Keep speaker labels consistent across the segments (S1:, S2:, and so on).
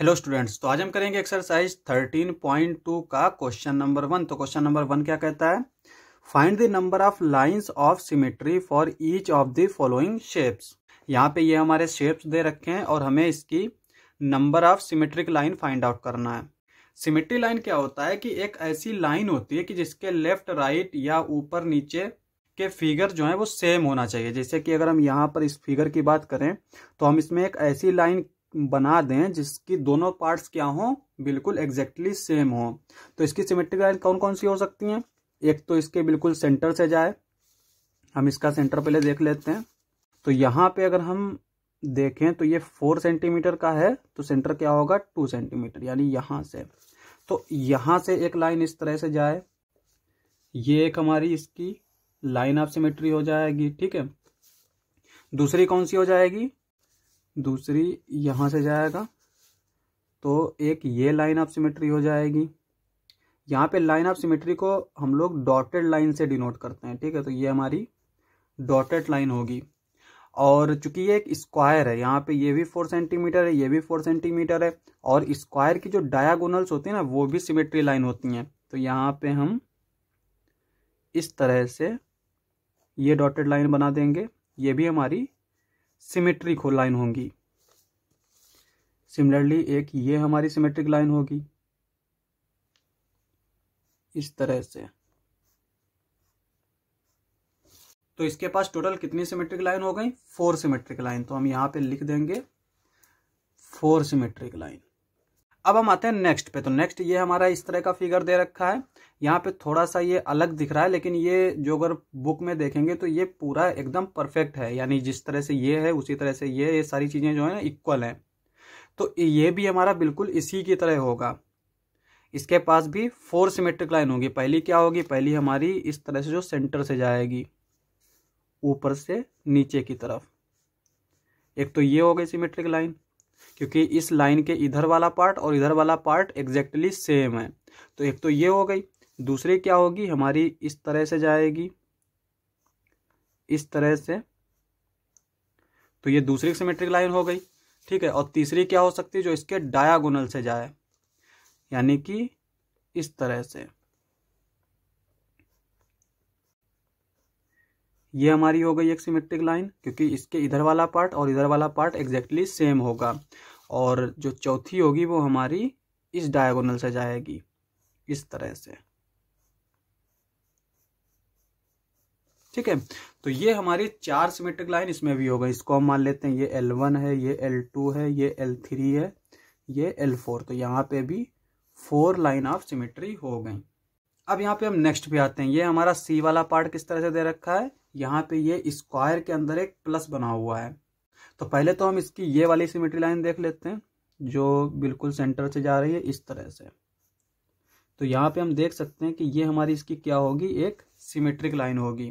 S1: hello students तो आज हम करेंगे एक्सरसाइज 13.2 का क्वेश्चन नंबर वन तो क्वेश्चन नंबर वन क्या कहता है find the number of lines of symmetry for each of the following shapes यहाँ पे ये हमारे शेप्स दे रखे हैं और हमें इसकी number of symmetric line find out करना है सिमेट्री लाइन क्या होता है कि एक ऐसी लाइन होती है कि जिसके लेफ्ट राइट right या ऊपर नीचे के फिगर जो है वो सेम होना चाहिए जैसे कि अगर हम यहाँ पर इस फिगर की बात करें तो हम इसमें एक ऐसी लाइन बना दें जिसकी दोनों पार्ट्स क्या हों बिल्कुल एग्जैक्टली सेम हो तो इसकी सिमेट्रिक लाइन कौन कौन सी हो सकती हैं एक तो इसके बिल्कुल सेंटर से जाए हम इसका सेंटर पहले देख लेते हैं तो यहाँ पे अगर हम देखें तो ये फोर सेंटीमीटर का है तो सेंटर क्या होगा टू सेंटीमीटर यानी यहाँ से तो यहाँ से एक लाइन इस तरह से जाए ये एक हमारी इसकी लाइन ऑफ सिमेट्री हो जाएगी ठीक है दूसरी कौन सी हो जाएगी दूसरी यहाँ से जाएगा तो एक ये लाइन ऑफ सिमेट्री हो जाएगी यहाँ पे लाइन ऑफ सिमेट्री को हम लोग डॉटेड लाइन से डिनोट करते हैं ठीक है तो ये हमारी डॉटेड लाइन होगी और चूंकि ये एक स्क्वायर है यहाँ पे ये भी फोर सेंटीमीटर है ये भी फोर सेंटीमीटर है और स्क्वायर की जो डायागोनल्स होती है ना वो भी सिमेट्री लाइन होती हैं तो यहाँ पे हम इस तरह से ये डॉटेड लाइन बना देंगे ये भी हमारी सिमेट्री लाइन होंगी सिमिलरली एक ये हमारी सिमेट्रिक लाइन होगी इस तरह से तो इसके पास टोटल कितनी सिमेट्रिक लाइन हो गई फोर सिमेट्रिक लाइन तो हम यहाँ पे लिख देंगे फोर सिमेट्रिक लाइन अब हम आते हैं नेक्स्ट पे तो नेक्स्ट ये हमारा इस तरह का फिगर दे रखा है यहाँ पे थोड़ा सा ये अलग दिख रहा है लेकिन ये जो अगर बुक में देखेंगे तो ये पूरा एकदम परफेक्ट है यानी जिस तरह से ये है उसी तरह से ये ये सारी चीज़ें जो है ना इक्वल हैं तो ये भी हमारा बिल्कुल इसी की तरह होगा इसके पास भी फोर सिमेट्रिक लाइन होगी पहली क्या होगी पहली हमारी इस तरह से जो सेंटर से जाएगी ऊपर से नीचे की तरफ एक तो ये हो गई सिमेट्रिक लाइन क्योंकि इस लाइन के इधर वाला पार्ट और इधर वाला पार्ट एग्जैक्टली सेम है तो एक तो ये हो गई दूसरी क्या होगी हमारी इस तरह से जाएगी इस तरह से तो ये दूसरी सिमेट्रिक लाइन हो गई ठीक है और तीसरी क्या हो सकती है जो इसके डायागोनल से जाए यानी कि इस तरह से ये हमारी हो गई एक सिमेट्रिक लाइन क्योंकि इसके इधर वाला पार्ट और इधर वाला पार्ट एग्जैक्टली सेम होगा और जो चौथी होगी वो हमारी इस डायगोनल से जाएगी इस तरह से ठीक है तो ये हमारी चार सिमेट्रिक लाइन इसमें भी होगा इसको हम मान लेते हैं ये एल वन है ये एल टू है ये एल थ्री है ये एल फोर तो यहाँ पे भी फोर लाइन ऑफ सिमेट्री हो गई अब यहाँ पे हम नेक्स्ट पे आते हैं ये हमारा सी वाला पार्ट किस तरह से दे रखा है यहाँ पे ये स्क्वायर के अंदर एक प्लस बना हुआ है तो पहले तो हम इसकी ये वाली सिमेट्री लाइन देख लेते हैं जो बिल्कुल सेंटर से जा रही है इस तरह से तो यहाँ पे हम देख सकते हैं कि ये हमारी इसकी क्या होगी एक सिमेट्रिक लाइन होगी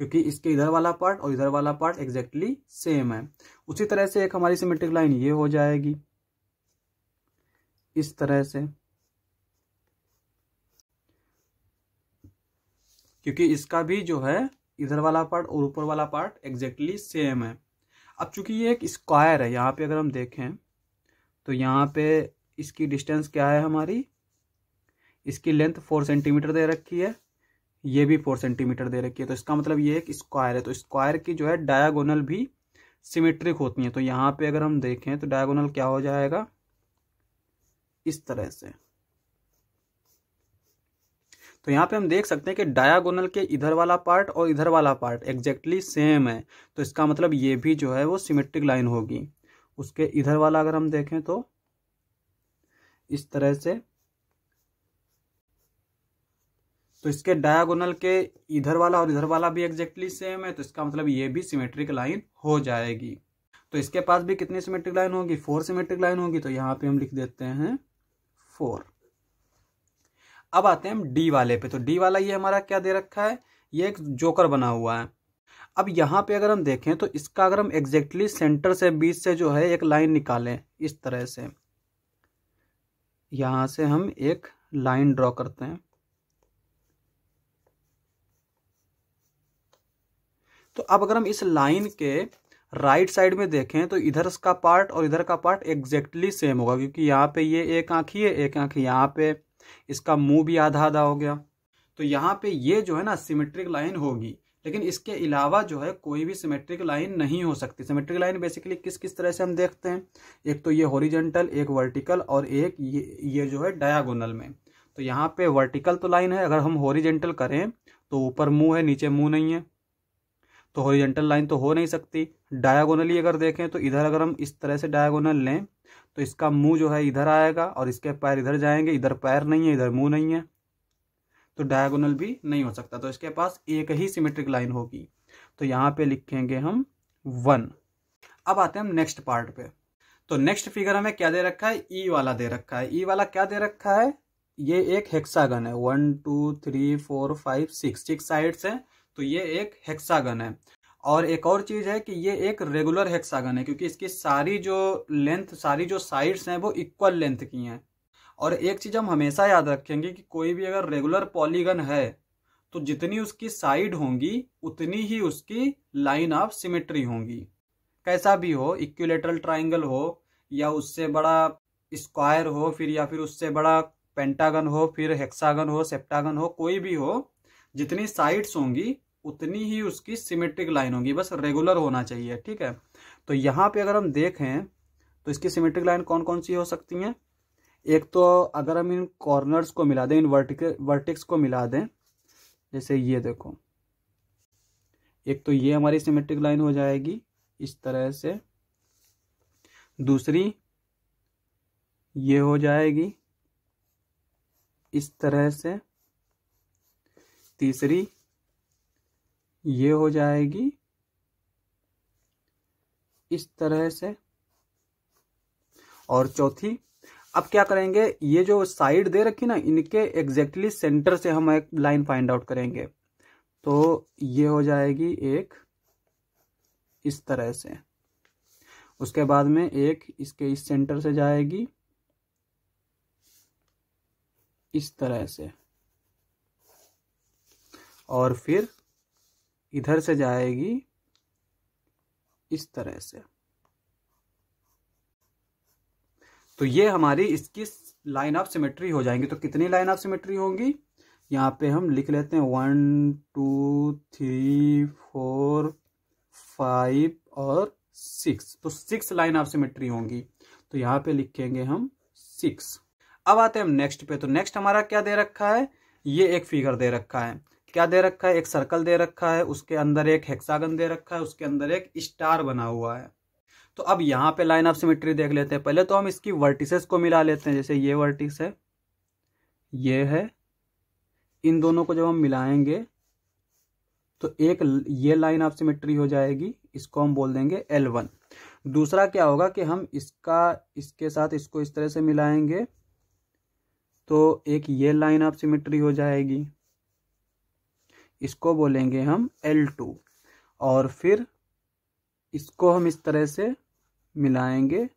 S1: क्योंकि इसके इधर वाला पार्ट और इधर वाला पार्ट एग्जैक्टली सेम है उसी तरह से एक हमारी सिमेट्रिक लाइन ये हो जाएगी इस तरह से क्योंकि इसका भी जो है इधर वाला पार्ट और ऊपर वाला पार्ट एग्जैक्टली सेम है अब चूंकि ये एक स्क्वायर है यहाँ पे अगर हम देखें तो यहाँ पे इसकी डिस्टेंस क्या है हमारी इसकी लेंथ फोर सेंटीमीटर दे रखी है ये भी फोर सेंटीमीटर दे रखी है तो इसका मतलब ये एक स्क्वायर है तो स्क्वायर की जो है डायागोनल भी सिमेट्रिक होती है तो यहाँ पे अगर हम देखें तो डायगोनल क्या हो जाएगा इस तरह से तो यहाँ पे हम देख सकते हैं कि डायागोनल के इधर वाला पार्ट और इधर वाला पार्ट एग्जैक्टली सेम है तो इसका मतलब ये भी जो है वो सिमेट्रिक लाइन होगी उसके इधर वाला अगर हम देखें तो इस तरह से तो इसके डायगोनल के इधर वाला और इधर वाला भी एग्जैक्टली सेम है तो इसका मतलब ये भी सिमेट्रिक लाइन हो जाएगी तो इसके पास भी कितनी सिमेट्रिक लाइन होगी फोर सिमेट्रिक लाइन होगी तो यहाँ पे हम लिख देते हैं फोर अब आते हैं हम डी वाले पे तो डी वाला ये हमारा क्या दे रखा है ये एक जोकर बना हुआ है अब यहाँ पे अगर हम देखें तो इसका अगर हम एग्जैक्टली सेंटर से बीच से जो है एक लाइन निकालें इस तरह से यहाँ से हम एक लाइन ड्रॉ करते हैं तो अब अगर हम इस लाइन के राइट साइड में देखें तो इधर का पार्ट और इधर का पार्ट एग्जैक्टली सेम होगा क्योंकि यहाँ पे ये एक आंखी है एक आंखी यहाँ पे इसका मुंह भी आधा आधा हो गया तो यहाँ पे ये जो है ना सिमेट्रिक लाइन होगी लेकिन इसके अलावा जो है कोई भी सिमेट्रिक लाइन नहीं हो सकती सिमेट्रिक लाइन बेसिकली किस किस तरह से हम देखते हैं एक तो ये हॉरीजेंटल एक वर्टिकल और एक ये ये जो है डायागोनल में तो यहाँ पे वर्टिकल तो लाइन है अगर हम होरिजेंटल करें तो ऊपर मुंह है नीचे मुंह नहीं है तो हॉरिजेंटल लाइन तो हो नहीं सकती डायागोनली अगर देखें तो इधर अगर हम इस तरह से डायगोनल लें तो इसका मुंह जो है इधर आएगा और इसके पैर इधर जाएंगे इधर पैर नहीं है इधर मुंह नहीं है तो डायगोनल भी नहीं हो सकता तो इसके पास एक ही सिमेट्रिक लाइन होगी तो यहाँ पे लिखेंगे हम वन अब आते हैं हम नेक्स्ट पार्ट पे तो नेक्स्ट फिगर हमें क्या दे रखा है ई e वाला दे रखा है ई e वाला क्या दे रखा है ये एक हेक्सागन है one two three four five six six sides हैं तो ये एक हेक्सागन है और एक और चीज़ है कि ये एक रेगुलर हेक्सागन है क्योंकि इसकी सारी जो लेंथ सारी जो साइड्स हैं वो इक्वल लेंथ की हैं और एक चीज़ हम हमेशा याद रखेंगे कि कोई भी अगर रेगुलर पॉलीगन है तो जितनी उसकी साइड होंगी उतनी ही उसकी लाइन ऑफ सिमेट्री होंगी कैसा भी हो इक्विलेटरल ट्राइंगल हो या उससे बड़ा स्क्वायर हो फिर या फिर उससे बड़ा पेंटागन हो फिर हेक्सागन हो सेप्टागन हो कोई भी हो जितनी साइड्स होंगी उतनी ही उसकी सिमेट्रिक लाइन होगी बस रेगुलर होना चाहिए ठीक है तो यहाँ पे अगर हम देखें तो इसकी सिमेट्रिक लाइन कौन कौन सी हो सकती हैं एक तो अगर हम इन कॉर्नर्स को मिला दें इन वर्टिक वर्टिक्स को मिला दें जैसे ये देखो एक तो ये हमारी सिमेट्रिक लाइन हो जाएगी इस तरह से दूसरी ये हो जाएगी इस तरह से तीसरी ये हो जाएगी इस तरह से और चौथी अब क्या करेंगे ये जो साइड दे रखी ना इनके एग्जैक्टली exactly सेंटर से हम एक लाइन फाइंड आउट करेंगे तो ये हो जाएगी एक इस तरह से उसके बाद में एक इसके इस सेंटर से जाएगी इस तरह से और फिर इधर से जाएगी इस तरह से तो ये हमारी इसकी लाइन ऑफ सिमेट्री हो जाएंगी तो कितनी लाइन ऑफ सिमेट्री होंगी यहाँ पे हम लिख लेते हैं one two three four five और सिक्स तो सिक्स लाइन ऑफ सिमेट्री होंगी तो यहाँ पे लिखेंगे हम सिक्स अब आते हैं हम नेक्स्ट पे तो नेक्स्ट हमारा क्या दे रखा है ये एक फिगर दे रखा है क्या दे रखा है एक सर्कल दे रखा है उसके अंदर एक हेक्सागन दे रखा है उसके अंदर एक स्टार बना हुआ है तो अब यहाँ पे लाइन ऑफ सिमेट्री देख लेते हैं पहले तो हम इसकी वर्टिसेस को मिला लेते हैं जैसे ये वर्टिस है ये है इन दोनों को जब हम मिलाएंगे तो एक ये लाइन ऑफ सिमेट्री हो जाएगी इसको हम बोल देंगे एल वन दूसरा क्या होगा कि हम इसका इसके साथ इसको इस तरह से मिलाएंगे तो एक ये लाइन ऑफ सिमेट्री हो जाएगी इसको बोलेंगे हम एल टू और फिर इसको हम इस तरह से मिलाएंगे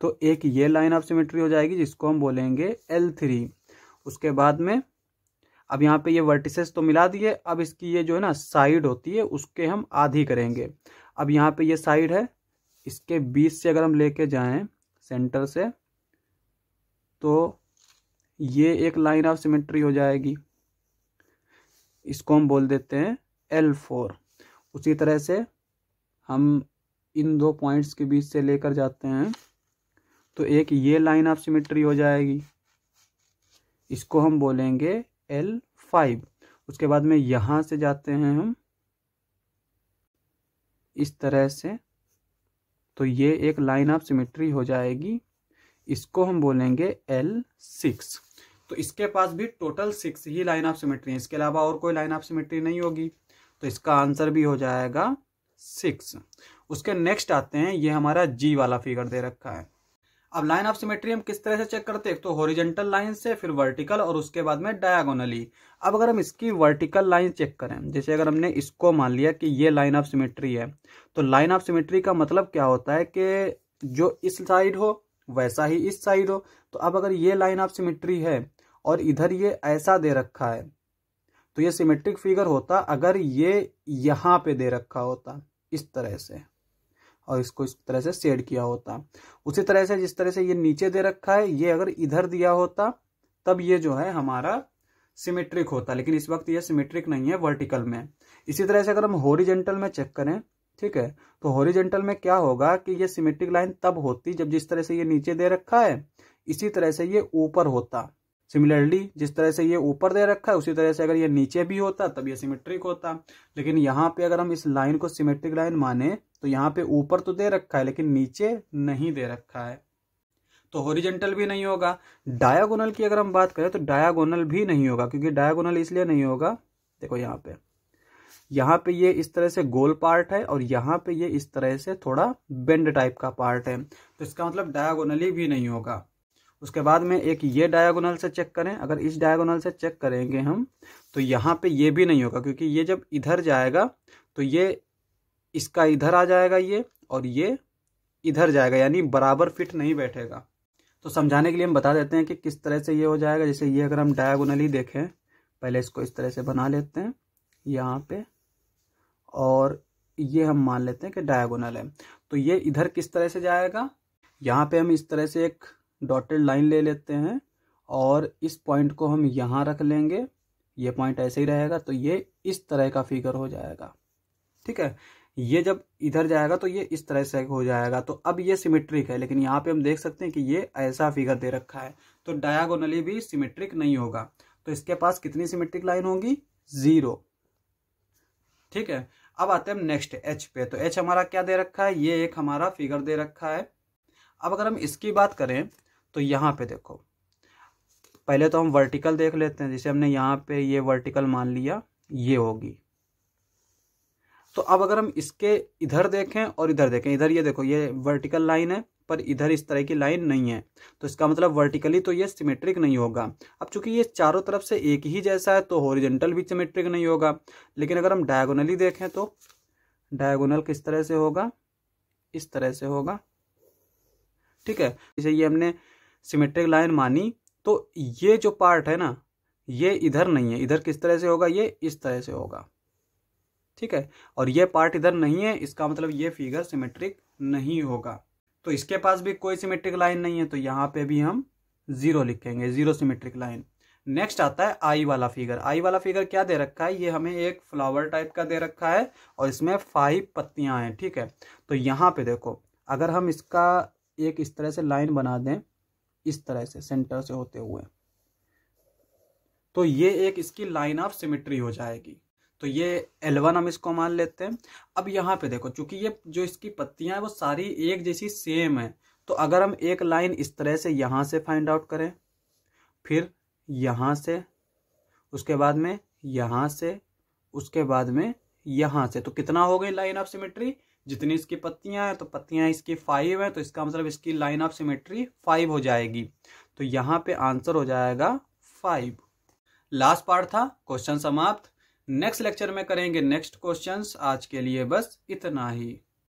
S1: तो एक ये लाइन ऑफ सिमेट्री हो जाएगी जिसको हम बोलेंगे एल थ्री उसके बाद में अब यहाँ पे ये वर्टिसेस तो मिला दिए अब इसकी ये जो है ना साइड होती है उसके हम आधी करेंगे अब यहाँ पे ये साइड है इसके बीच से अगर हम लेके जाएं सेंटर से तो ये एक लाइन ऑफ सिमेट्री हो जाएगी इसको हम बोल देते हैं एल फोर उसी तरह से हम इन दो पॉइंट्स के बीच से लेकर जाते हैं तो एक ये लाइन ऑफ सिमेट्री हो जाएगी इसको हम बोलेंगे एल फाइव उसके बाद में यहाँ से जाते हैं हम इस तरह से तो ये एक लाइन ऑफ सिमेट्री हो जाएगी इसको हम बोलेंगे एल सिक्स तो इसके पास भी टोटल सिक्स ही लाइन ऑफ सिमेट्री है इसके अलावा और कोई लाइन ऑफ सिमेट्री नहीं होगी तो इसका आंसर भी हो जाएगा सिक्स उसके नेक्स्ट आते हैं ये हमारा जी वाला फिगर दे रखा है अब लाइन ऑफ सिमेट्री हम किस तरह से चेक करते हैं तो हॉरिजेंटल लाइन से फिर वर्टिकल और उसके बाद में डायगोनली अब अगर हम इसकी वर्टिकल लाइन चेक करें जैसे अगर हमने इसको मान लिया कि ये लाइन ऑफ सिमेट्री है तो लाइन ऑफ सिमेट्री का मतलब क्या होता है कि जो इस साइड हो वैसा ही इस साइड हो तो अब अगर ये लाइन ऑफ सिमेट्री है और इधर ये ऐसा दे रखा है तो ये सिमेट्रिक फिगर होता अगर ये यहाँ पे दे रखा होता इस तरह से और इसको इस तरह से शेड किया होता उसी तरह से जिस तरह से ये नीचे दे रखा है ये अगर इधर दिया होता तब ये जो है हमारा सिमेट्रिक होता लेकिन इस वक्त ये सिमेट्रिक नहीं है वर्टिकल में इसी तरह से अगर हम होरिजेंटल में चेक करें ठीक है तो होरिजेंटल में क्या होगा कि ये सिमेट्रिक लाइन तब होती जब जिस तरह से ये नीचे दे रखा है इसी तरह से ये ऊपर होता सिमिलरली जिस तरह से ये ऊपर दे रखा है उसी तरह से अगर ये नीचे भी होता तब ये सिमेट्रिक होता लेकिन यहाँ पे अगर हम इस लाइन को सिमेट्रिक लाइन माने तो यहाँ पे ऊपर तो दे रखा है लेकिन नीचे नहीं दे रखा है तो होरिजेंटल भी नहीं होगा डायागोनल की अगर हम बात करें तो डायागोनल भी नहीं होगा क्योंकि डायागोनल इसलिए नहीं होगा देखो यहाँ पे यहाँ पे ये इस तरह से गोल पार्ट है और यहाँ पे ये इस तरह से थोड़ा बेंड टाइप का पार्ट है तो इसका मतलब डायागोनली भी नहीं होगा उसके बाद में एक ये डायगोनल से चेक करें अगर इस डायगोनल से चेक करेंगे हम तो यहाँ पे ये भी नहीं होगा क्योंकि ये जब इधर जाएगा तो ये इसका इधर आ जाएगा ये और ये इधर जाएगा यानी बराबर फिट नहीं बैठेगा तो समझाने के लिए हम बता देते हैं कि किस तरह से ये हो जाएगा जैसे ये अगर हम डायगोनली देखें पहले इसको इस तरह से बना लेते हैं यहाँ पे और ये हम मान लेते हैं कि डायगोनल है तो ये इधर किस तरह से जाएगा यहाँ पे हम इस तरह से एक डॉटेड लाइन ले लेते हैं और इस पॉइंट को हम यहाँ रख लेंगे ये पॉइंट ऐसे ही रहेगा तो ये इस तरह का फिगर हो जाएगा ठीक है ये जब इधर जाएगा तो ये इस तरह से हो जाएगा तो अब ये सिमेट्रिक है लेकिन यहाँ पे हम देख सकते हैं कि ये ऐसा फिगर दे रखा है तो डायागोनली भी सिमेट्रिक नहीं होगा तो इसके पास कितनी सिमेट्रिक लाइन होगी जीरो ठीक है अब आते हैं हम नेक्स्ट एच पे तो एच हमारा क्या दे रखा है ये एक हमारा फिगर दे रखा है अब अगर हम इसकी बात करें तो यहाँ पे देखो पहले तो हम वर्टिकल देख लेते हैं जैसे हमने यहाँ पे ये वर्टिकल मान लिया ये होगी तो अब अगर हम इसके इधर देखें और इधर देखें इधर ये देखो ये वर्टिकल लाइन है पर इधर इस तरह की लाइन नहीं है तो इसका मतलब वर्टिकली तो ये सिमेट्रिक नहीं होगा अब चूंकि ये चारों तरफ से एक ही जैसा है तो हॉरिजेंटल भी सिमेट्रिक नहीं होगा लेकिन अगर हम डायगोनली देखें तो डायगोनल किस तरह से होगा इस तरह से होगा ठीक है जैसे ये हमने सिमेट्रिक लाइन मानी तो ये जो पार्ट है ना ये इधर नहीं है इधर किस तरह से होगा ये इस तरह से होगा ठीक है और ये पार्ट इधर नहीं है इसका मतलब ये फिगर सिमेट्रिक नहीं होगा तो इसके पास भी कोई सिमेट्रिक लाइन नहीं है तो यहाँ पे भी हम जीरो लिखेंगे जीरो सिमेट्रिक लाइन नेक्स्ट आता है आई वाला फिगर आई वाला फिगर क्या दे रखा है ये हमें एक फ्लावर टाइप का दे रखा है और इसमें फाइव पत्तियां हैं ठीक है तो यहाँ पे देखो अगर हम इसका एक इस तरह से लाइन बना दें इस तरह से सेंटर से होते हुए तो ये एक इसकी लाइन ऑफ सिमिट्री हो जाएगी तो ये L1 हम इसको मान लेते हैं अब यहाँ पे देखो चूंकि ये जो इसकी पत्तियां हैं वो सारी एक जैसी सेम है तो अगर हम एक लाइन इस तरह से यहां से फाइंड आउट करें फिर यहां से उसके बाद में यहां से उसके बाद में यहां से तो कितना हो गई लाइन ऑफ सिमेट्री जितनी इसकी पत्तियां हैं तो पत्तियां इसकी फाइव है तो इसका मतलब इसकी लाइन ऑफ सिमेट्री फाइव हो जाएगी तो यहाँ पे आंसर हो जाएगा फाइव लास्ट पार्ट था क्वेश्चन समाप्त नेक्स्ट लेक्चर में करेंगे नेक्स्ट क्वेश्चंस आज के लिए बस इतना ही